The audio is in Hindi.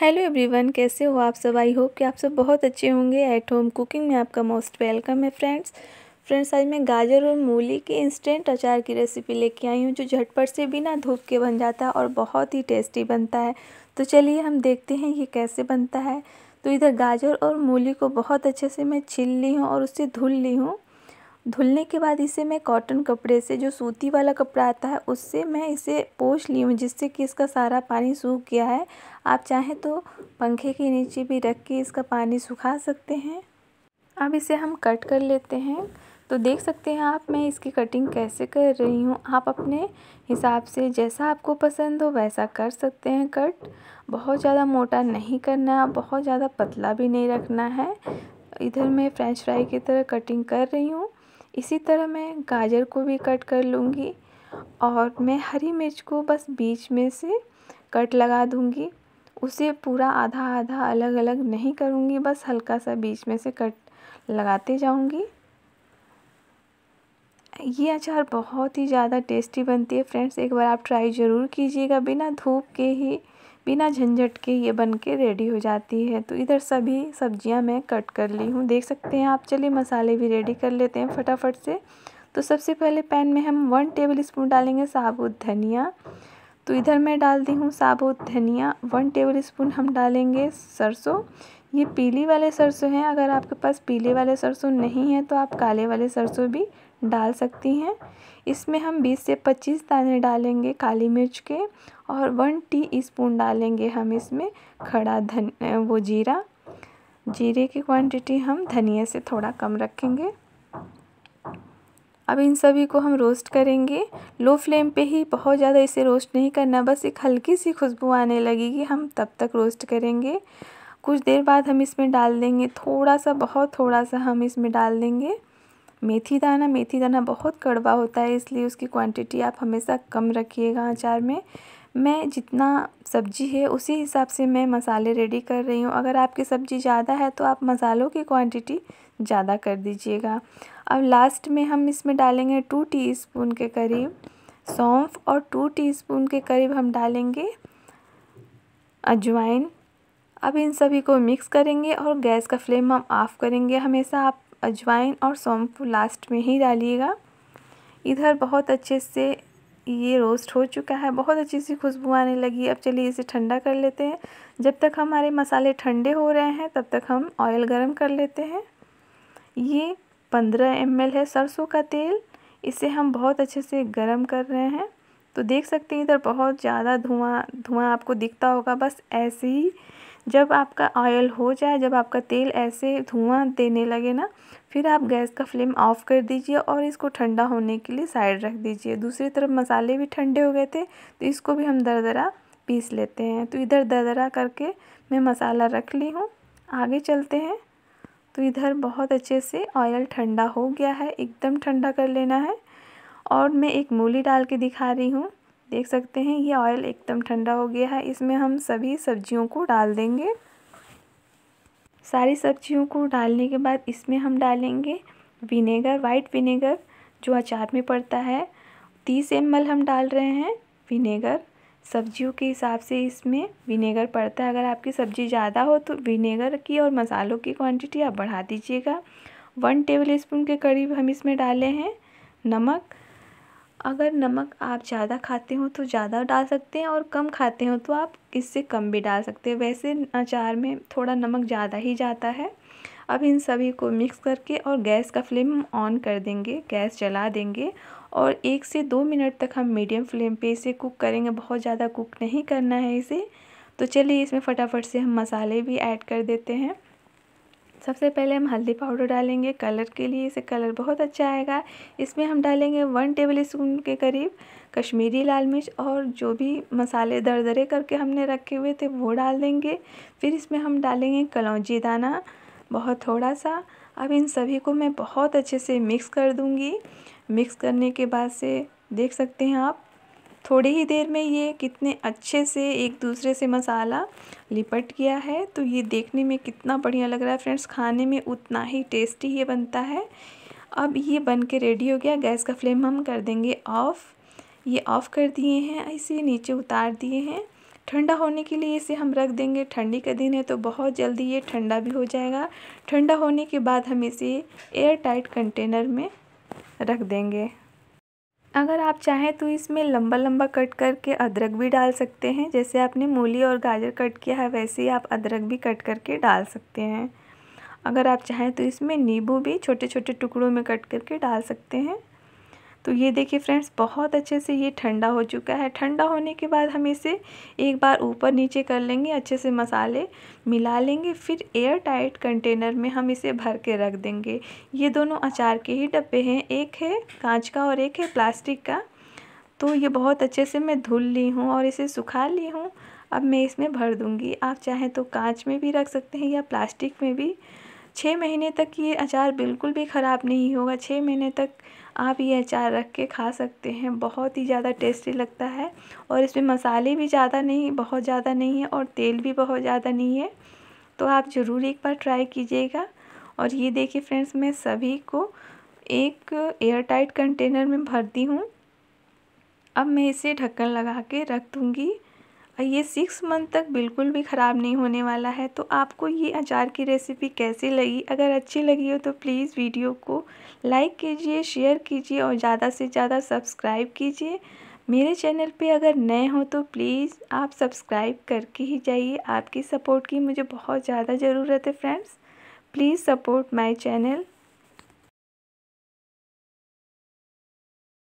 हेलो एवरीवन कैसे हो आप सब आई होप कि आप सब बहुत अच्छे होंगे एट होम कुकिंग में आपका मोस्ट वेलकम है फ्रेंड्स फ्रेंड्स आज मैं गाजर और मूली के इंस्टेंट अचार की रेसिपी लेके आई हूँ जो झटपट से बिना धूप के बन जाता है और बहुत ही टेस्टी बनता है तो चलिए हम देखते हैं ये कैसे बनता है तो इधर गाजर और मूली को बहुत अच्छे से मैं छील ली हूँ और उससे धुल ली हूँ धुलने के बाद इसे मैं कॉटन कपड़े से जो सूती वाला कपड़ा आता है उससे मैं इसे पोछ ली हूँ जिससे कि इसका सारा पानी सूख गया है आप चाहें तो पंखे के नीचे भी रख के इसका पानी सुखा सकते हैं अब इसे हम कट कर लेते हैं तो देख सकते हैं आप मैं इसकी कटिंग कैसे कर रही हूँ आप अपने हिसाब से जैसा आपको पसंद हो वैसा कर सकते हैं कट बहुत ज़्यादा मोटा नहीं करना बहुत ज़्यादा पतला भी नहीं रखना है इधर मैं फ़्रेंच फ्राई की तरह कटिंग कर रही हूँ इसी तरह मैं गाजर को भी कट कर लूँगी और मैं हरी मिर्च को बस बीच में से कट लगा दूँगी उसे पूरा आधा आधा अलग अलग नहीं करूँगी बस हल्का सा बीच में से कट लगाते जाऊँगी ये अचार बहुत ही ज़्यादा टेस्टी बनती है फ्रेंड्स एक बार आप ट्राई ज़रूर कीजिएगा बिना धूप के ही बिना झंझट के ये बनके रेडी हो जाती है तो इधर सभी सब्जियां मैं कट कर ली हूँ देख सकते हैं आप चलिए मसाले भी रेडी कर लेते हैं फटाफट से तो सबसे पहले पैन में हम वन टेबल स्पून डालेंगे साबुत धनिया तो इधर मैं डाल दी हूँ साबुत धनिया वन टेबल स्पून हम डालेंगे सरसों ये पीली वाले सरसों हैं अगर आपके पास पीले वाले सरसों नहीं हैं तो आप काले वाले सरसों भी डाल सकती हैं इसमें हम 20 से 25 दाने डालेंगे काली मिर्च के और वन टी स्पून डालेंगे हम इसमें खड़ा धन वो जीरा जीरे की क्वांटिटी हम धनिया से थोड़ा कम रखेंगे अब इन सभी को हम रोस्ट करेंगे लो फ्लेम पे ही बहुत ज़्यादा इसे रोस्ट नहीं करना बस एक हल्की सी खुशबू आने लगेगी हम तब तक रोस्ट करेंगे कुछ देर बाद हम इसमें डाल देंगे थोड़ा सा बहुत थोड़ा सा हम इसमें डाल देंगे मेथी दाना मेथी दाना बहुत कड़वा होता है इसलिए उसकी क्वांटिटी आप हमेशा कम रखिएगा अचार में मैं जितना सब्जी है उसी हिसाब से मैं मसाले रेडी कर रही हूँ अगर आपकी सब्ज़ी ज़्यादा है तो आप मसालों की क्वांटिटी ज़्यादा कर दीजिएगा अब लास्ट में हम इसमें डालेंगे टू टीस्पून के करीब सौंफ और टू टीस्पून के करीब हम डालेंगे अजवाइन अब इन सभी को मिक्स करेंगे और गैस का फ्लेम हम ऑफ़ करेंगे हमेशा आप अजवाइन और सौंफ लास्ट में ही डालिएगा इधर बहुत अच्छे से ये रोस्ट हो चुका है बहुत अच्छी सी खुशबू आने लगी अब चलिए इसे ठंडा कर लेते हैं जब तक हमारे मसाले ठंडे हो रहे हैं तब तक हम ऑयल गरम कर लेते हैं ये पंद्रह एम है सरसों का तेल इसे हम बहुत अच्छे से गरम कर रहे हैं तो देख सकते हैं इधर बहुत ज़्यादा धुआं धुआं आपको दिखता होगा बस ऐसे ही जब आपका ऑयल हो जाए जब आपका तेल ऐसे धुआं देने लगे ना फिर आप गैस का फ्लेम ऑफ़ कर दीजिए और इसको ठंडा होने के लिए साइड रख दीजिए दूसरी तरफ मसाले भी ठंडे हो गए थे तो इसको भी हम दरदरा पीस लेते हैं तो इधर दरदरा करके मैं मसाला रख ली हूँ आगे चलते हैं तो इधर बहुत अच्छे से ऑयल ठंडा हो गया है एकदम ठंडा कर लेना है और मैं एक मूली डाल के दिखा रही हूँ देख सकते हैं ये ऑयल एकदम ठंडा हो गया है इसमें हम सभी सब्जियों को डाल देंगे सारी सब्जियों को डालने के बाद इसमें हम डालेंगे विनेगर वाइट विनेगर जो अचार में पड़ता है तीस एम हम डाल रहे हैं विनेगर सब्जियों के हिसाब से इसमें विनेगर पड़ता है अगर आपकी सब्ज़ी ज़्यादा हो तो विनेगर की और मसालों की क्वांटिटी आप बढ़ा दीजिएगा वन टेबल स्पून के करीब हम इसमें डाले हैं नमक अगर नमक आप ज़्यादा खाते हो तो ज़्यादा डाल सकते हैं और कम खाते हो तो आप इससे कम भी डाल सकते हैं वैसे अचार में थोड़ा नमक ज़्यादा ही जाता है अब इन सभी को मिक्स करके और गैस का फ्लेम ऑन कर देंगे गैस जला देंगे और एक से दो मिनट तक हम मीडियम फ्लेम पे इसे कुक करेंगे बहुत ज़्यादा कुक नहीं करना है इसे तो चलिए इसमें फटाफट से हम मसाले भी ऐड कर देते हैं सबसे पहले हम हल्दी पाउडर डालेंगे कलर के लिए इसे कलर बहुत अच्छा आएगा इसमें हम डालेंगे वन टेबल स्पून के करीब कश्मीरी लाल मिर्च और जो भी मसाले दरदरे करके हमने रखे हुए थे वो डाल देंगे फिर इसमें हम डालेंगे कलौजी दाना बहुत थोड़ा सा अब इन सभी को मैं बहुत अच्छे से मिक्स कर दूँगी मिक्स करने के बाद से देख सकते हैं आप थोड़ी ही देर में ये कितने अच्छे से एक दूसरे से मसाला लिपट गया है तो ये देखने में कितना बढ़िया लग रहा है फ्रेंड्स खाने में उतना ही टेस्टी ये बनता है अब ये बन के रेडी हो गया गैस का फ्लेम हम कर देंगे ऑफ़ ये ऑफ़ कर दिए हैं इसे नीचे उतार दिए हैं ठंडा होने के लिए इसे हम रख देंगे ठंडी का दिन है तो बहुत जल्दी ये ठंडा भी हो जाएगा ठंडा होने के बाद हम इसे एयर टाइट कंटेनर में रख देंगे अगर आप चाहें तो इसमें लंबा लंबा कट करके अदरक भी डाल सकते हैं जैसे आपने मूली और गाजर कट किया है वैसे ही आप अदरक भी कट करके डाल सकते हैं अगर आप चाहें तो इसमें नींबू भी छोटे छोटे टुकड़ों में कट करके डाल सकते हैं तो ये देखिए फ्रेंड्स बहुत अच्छे से ये ठंडा हो चुका है ठंडा होने के बाद हम इसे एक बार ऊपर नीचे कर लेंगे अच्छे से मसाले मिला लेंगे फिर एयर टाइट कंटेनर में हम इसे भर के रख देंगे ये दोनों अचार के ही डब्बे हैं एक है कांच का और एक है प्लास्टिक का तो ये बहुत अच्छे से मैं धुल ली हूँ और इसे सुखा ली हूँ अब मैं इसमें भर दूँगी आप चाहें तो कांच में भी रख सकते हैं या प्लास्टिक में भी छः महीने तक ये अचार बिल्कुल भी ख़राब नहीं होगा छः महीने तक आप ये अचार रख के खा सकते हैं बहुत ही ज़्यादा टेस्टी लगता है और इसमें मसाले भी ज़्यादा नहीं बहुत ज़्यादा नहीं है और तेल भी बहुत ज़्यादा नहीं है तो आप ज़रूर एक बार ट्राई कीजिएगा और ये देखिए फ्रेंड्स मैं सभी को एक एयरटाइट कंटेनर में भरती हूँ अब मैं इसे ढक्कन लगा के रख दूँगी ये सिक्स मंथ तक बिल्कुल भी ख़राब नहीं होने वाला है तो आपको ये अचार की रेसिपी कैसी लगी अगर अच्छी लगी हो तो प्लीज़ वीडियो को लाइक कीजिए शेयर कीजिए और ज़्यादा से ज़्यादा सब्सक्राइब कीजिए मेरे चैनल पे अगर नए हो तो प्लीज़ आप सब्सक्राइब करके ही जाइए आपकी सपोर्ट की मुझे बहुत ज़्यादा ज़रूरत है friends please support my channel